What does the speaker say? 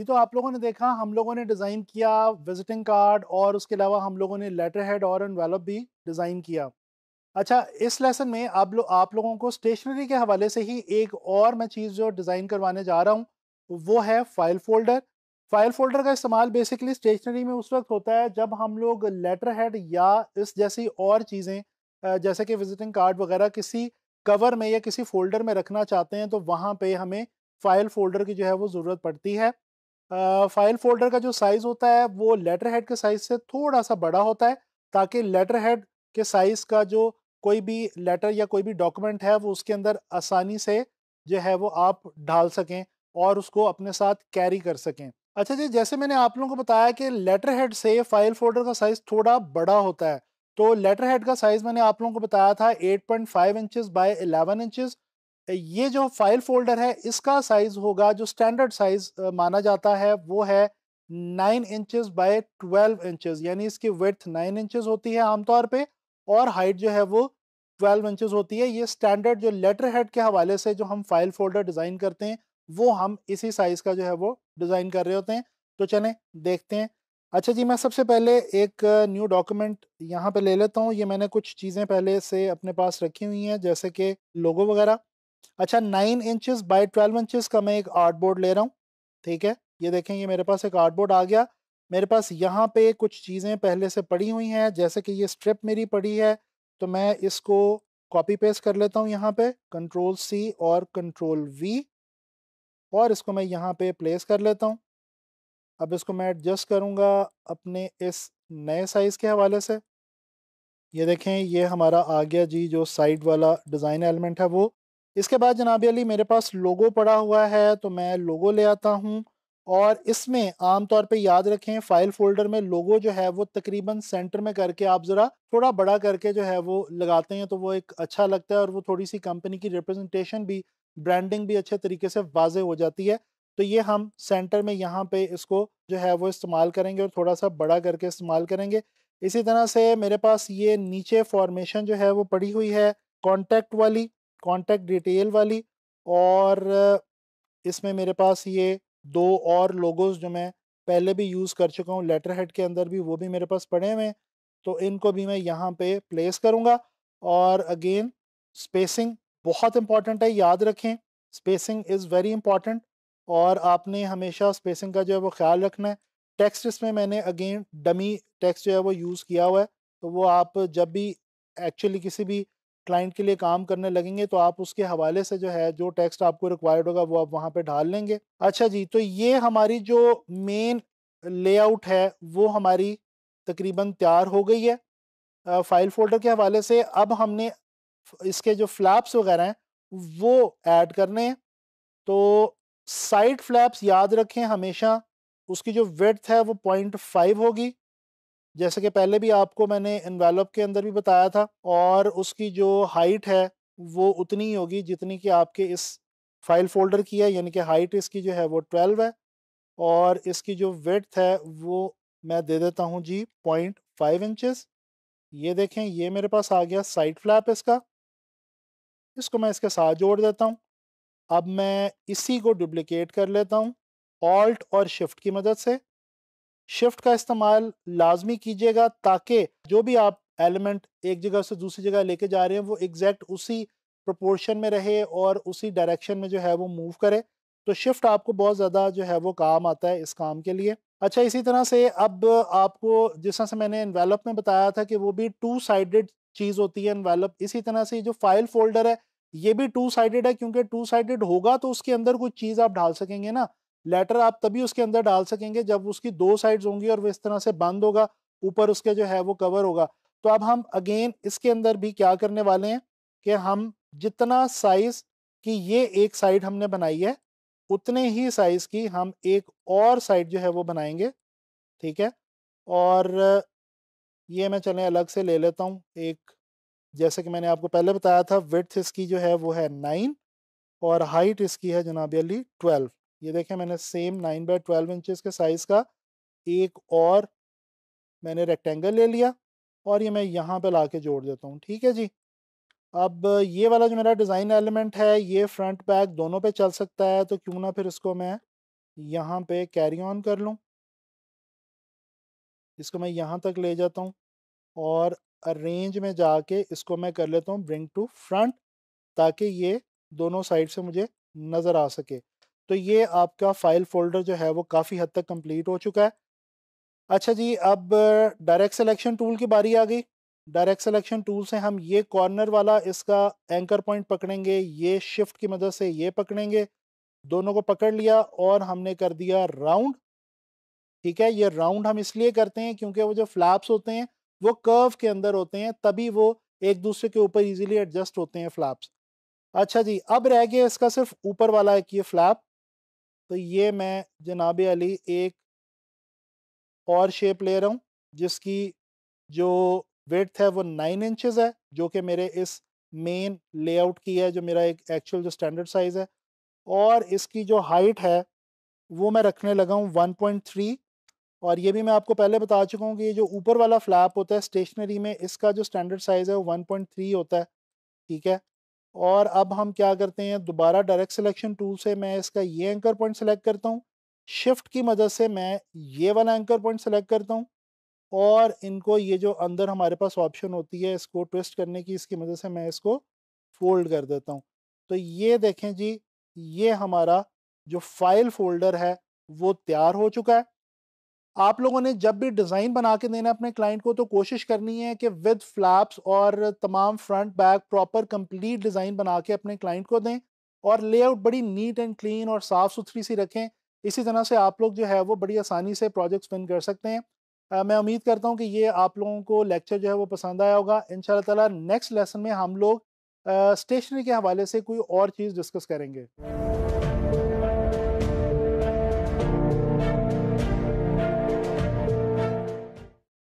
जी तो आप लोगों ने देखा हम लोगों ने डिज़ाइन किया विजिटिंग कार्ड और उसके अलावा हम लोगों ने लेटर हेड और एनवेलप भी डिज़ाइन किया अच्छा इस लेसन में आप लोग आप लोगों को स्टेशनरी के हवाले से ही एक और मैं चीज़ जो डिज़ाइन करवाने जा रहा हूँ वो है फाइल फोल्डर फाइल फोल्डर का इस्तेमाल बेसिकली स्टेशनरी में उस वक्त होता है जब हम लोग लेटर हेड या इस जैसी और चीज़ें जैसे कि विजिटिंग कार्ड वगैरह किसी कवर में या किसी फोल्डर में रखना चाहते हैं तो वहाँ पे हमें फाइल फोल्डर की जो है वो ज़रूरत पड़ती है फाइल फोल्डर का जो साइज़ होता है वो लेटर हेड के साइज़ से थोड़ा सा बड़ा होता है ताकि लेटर हेड के साइज़ का जो कोई भी लेटर या कोई भी डॉक्यूमेंट है वो उसके अंदर आसानी से जो है वो आप ढाल सकें और उसको अपने साथ कैरी कर सकें अच्छा जी जैसे मैंने आप लोगों को बताया कि लेटर हेड से फाइल फोल्डर का साइज़ थोड़ा बड़ा होता है तो लेटर हेड का साइज़ मैंने आप लोगों को बताया था 8.5 point five inches by inches ये जो फाइल फोल्डर है इसका साइज होगा जो स्टैंडर्ड साइज माना जाता है वो है nine inches by twelve inches यानी इसकी विथ नाइन इंचज होती है आमतौर पे और हाइट जो है वो ट्वेल्व इंचज होती है ये स्टैंडर्ड जो लेटर हेड के हवाले से जो हम फाइल फोल्डर डिज़ाइन करते हैं वो हम इसी साइज़ का जो है वो डिज़ाइन कर रहे होते हैं तो चलें देखते हैं अच्छा जी मैं सबसे पहले एक न्यू डॉक्यूमेंट यहाँ पे ले लेता हूँ ये मैंने कुछ चीज़ें पहले से अपने पास रखी हुई हैं जैसे कि लोगो वगैरह अच्छा nine inches by twelve inches का मैं एक आर्ट बोर्ड ले रहा हूँ ठीक है ये देखें ये मेरे पास एक आर्ट बोर्ड आ गया मेरे पास यहाँ पे कुछ चीज़ें पहले से पड़ी हुई हैं जैसे कि ये स्ट्रिप मेरी पड़ी है तो मैं इसको कॉपी पेस्ट कर लेता हूँ यहाँ पे कंट्रोल सी और कंट्रोल वी और इसको मैं यहाँ पे प्लेस कर लेता हूँ अब इसको मैं एडजस्ट करूँगा अपने इस नए साइज़ के हवाले से ये देखें ये हमारा आ गया जी जो साइड वाला डिज़ाइन एलिमेंट है वो इसके बाद जनाब अली मेरे पास लोगो पड़ा हुआ है तो मैं लोगो ले आता हूँ और इसमें आमतौर पे याद रखें फाइल फोल्डर में लोगो जो है वो तकरीबन सेंटर में करके आप ज़रा थोड़ा बड़ा करके जो है वो लगाते हैं तो वो एक अच्छा लगता है और वो थोड़ी सी कंपनी की रिप्रेजेंटेशन भी ब्रांडिंग भी अच्छे तरीके से वाजे हो जाती है तो ये हम सेंटर में यहाँ पे इसको जो है वो इस्तेमाल करेंगे और थोड़ा सा बड़ा करके इस्तेमाल करेंगे इसी तरह से मेरे पास ये नीचे फॉर्मेशन जो है वो पड़ी हुई है कॉन्टैक्ट वाली कॉन्टैक्ट डिटेल वाली और इसमें मेरे पास ये दो और लोगोस जो मैं पहले भी यूज़ कर चुका हूँ लेटर हेड के अंदर भी वो भी मेरे पास पड़े हुए हैं तो इनको भी मैं यहाँ पे प्लेस करूँगा और अगेन स्पेसिंग बहुत इम्पॉर्टेंट है याद रखें स्पेसिंग इज़ वेरी इंपॉर्टेंट और आपने हमेशा स्पेसिंग का जो है वो ख्याल रखना है टेक्स्ट इसमें मैंने अगेन डमी टेक्स्ट जो है वो यूज़ किया हुआ है तो वो आप जब भी एक्चुअली किसी भी क्लाइंट के लिए काम करने लगेंगे तो आप उसके हवाले से जो है जो टेक्स्ट आपको रिक्वायर्ड होगा वो आप वहाँ पे ढाल लेंगे अच्छा जी तो ये हमारी जो मेन लेआउट है वो हमारी तकरीबन तैयार हो गई है फाइल फोल्डर के हवाले से अब हमने इसके जो फ्लैप्स वगैरह हैं वो ऐड करने हैं तो साइड फ्लैप्स याद रखें हमेशा उसकी जो वेथ है वो पॉइंट फाइव होगी जैसे कि पहले भी आपको मैंने इन्वेलप के अंदर भी बताया था और उसकी जो हाइट है वो उतनी ही होगी जितनी कि आपके इस फाइल फोल्डर की है यानी कि हाइट इसकी जो है वो ट्वेल्व है और इसकी जो वेथ है वो मैं दे देता हूँ जी पॉइंट फाइव इंचज़ ये देखें ये मेरे पास आ गया साइड फ्लैप इसका इसको मैं इसके साथ जोड़ देता हूँ अब मैं इसी को डुप्लिकेट कर लेता हूँ ऑल्ट और शिफ्ट की मदद से शिफ्ट का इस्तेमाल लाजमी कीजिएगा ताकि जो भी आप एलिमेंट एक जगह से दूसरी जगह लेके जा रहे हैं वो एग्जैक्ट उसी प्रोपोर्शन में रहे और उसी डायरेक्शन में जो है वो मूव करे तो शिफ्ट आपको बहुत ज़्यादा जो है वो काम आता है इस काम के लिए अच्छा इसी तरह से अब आपको जिस तरह से मैंने इन्वेलप में बताया था कि वो भी टू साइडेड चीज़ होती है इन्वेलप इसी तरह से जो फाइल फोल्डर है ये भी टू साइडेड है क्योंकि टू साइडेड होगा तो उसके अंदर कुछ चीज़ आप डाल सकेंगे ना लेटर आप तभी उसके अंदर डाल सकेंगे जब उसकी दो साइड्स होंगी और वो इस तरह से बंद होगा ऊपर उसके जो है वो कवर होगा तो अब हम अगेन इसके अंदर भी क्या करने वाले हैं कि हम जितना साइज की ये एक साइड हमने बनाई है उतने ही साइज की हम एक और साइड जो है वो बनाएंगे ठीक है और ये मैं चले अलग से ले लेता हूँ एक जैसे कि मैंने आपको पहले बताया था विथ इसकी जो है वो है नाइन और हाइट इसकी है जनाब अली ट्वेल्व ये देखें मैंने same nine by twelve inches के साइज़ का एक और मैंने रेक्टेंगल ले लिया और ये मैं यहाँ पे ला के जोड़ देता हूँ ठीक है जी अब ये वाला जो मेरा डिज़ाइन एलिमेंट है ये फ्रंट बैक दोनों पे चल सकता है तो क्यों ना फिर इसको मैं यहाँ पे कैरी ऑन कर लूँ इसको मैं यहाँ तक ले जाता हूँ और अरेंज में जाके इसको मैं कर लेता हूँ ब्रिंग टू फ्रंट ताकि ये दोनों साइड से मुझे नज़र आ सके तो ये आपका फाइल फोल्डर जो है वो काफ़ी हद तक कंप्लीट हो चुका है अच्छा जी अब डायरेक्ट सिलेक्शन टूल की बारी आ गई डायरेक्ट सिलेक्शन टूल से हम ये कॉर्नर वाला इसका एंकर पॉइंट पकड़ेंगे ये शिफ्ट की मदद से ये पकड़ेंगे दोनों को पकड़ लिया और हमने कर दिया राउंड ठीक है ये राउंड हम इसलिए करते हैं क्योंकि वो जो फ्लैप्स होते हैं वो कर्व के अंदर होते हैं तभी वो एक दूसरे के ऊपर इजीली एडजस्ट होते हैं फ्लैप्स अच्छा जी अब रह गया इसका सिर्फ ऊपर वाला एक ये फ्लैप तो ये मैं जनाब अली एक और शेप ले रहा हूँ जिसकी जो वेथ है वो नाइन इंचज़ है जो कि मेरे इस मेन लेआउट की है जो मेरा एक एक्चुअल जो स्टैंडर्ड साइज़ है और इसकी जो हाइट है वो मैं रखने लगा हूँ वन पॉइंट थ्री और ये भी मैं आपको पहले बता चुका हूँ कि ये जो ऊपर वाला फ्लैप होता है स्टेशनरी में इसका जो स्टैंडर्ड साइज़ है वो वन पॉइंट थ्री होता है ठीक है और अब हम क्या करते हैं दोबारा डायरेक्ट सिलेक्शन टूल से मैं इसका ये एंकर पॉइंट सेलेक्ट करता हूँ शिफ्ट की मदद से मैं ये वाला एंकर पॉइंट सेलेक्ट करता हूँ और इनको ये जो अंदर हमारे पास ऑप्शन होती है इसको ट्विस्ट करने की इसकी मदद से मैं इसको फोल्ड कर देता हूँ तो ये देखें जी ये हमारा जो फाइल फोल्डर है वो तैयार हो चुका है आप लोगों ने जब भी डिज़ाइन बना के देना अपने क्लाइंट को तो कोशिश करनी है कि विद फ्लैप्स और तमाम front back proper complete design बना के अपने क्लाइंट को दें और लेआउट बड़ी नीट एंड क्लीन और साफ़ सुथरी सी रखें इसी तरह से आप लोग जो है वो बड़ी आसानी से प्रोजेक्ट स्पिन कर सकते हैं आ, मैं उम्मीद करता हूँ कि ये आप लोगों को लेक्चर जो है वो पसंद आया होगा इन ताला नेक्स्ट लेसन में हम लोग स्टेशनरी के हवाले से कोई और चीज़ डिस्कस करेंगे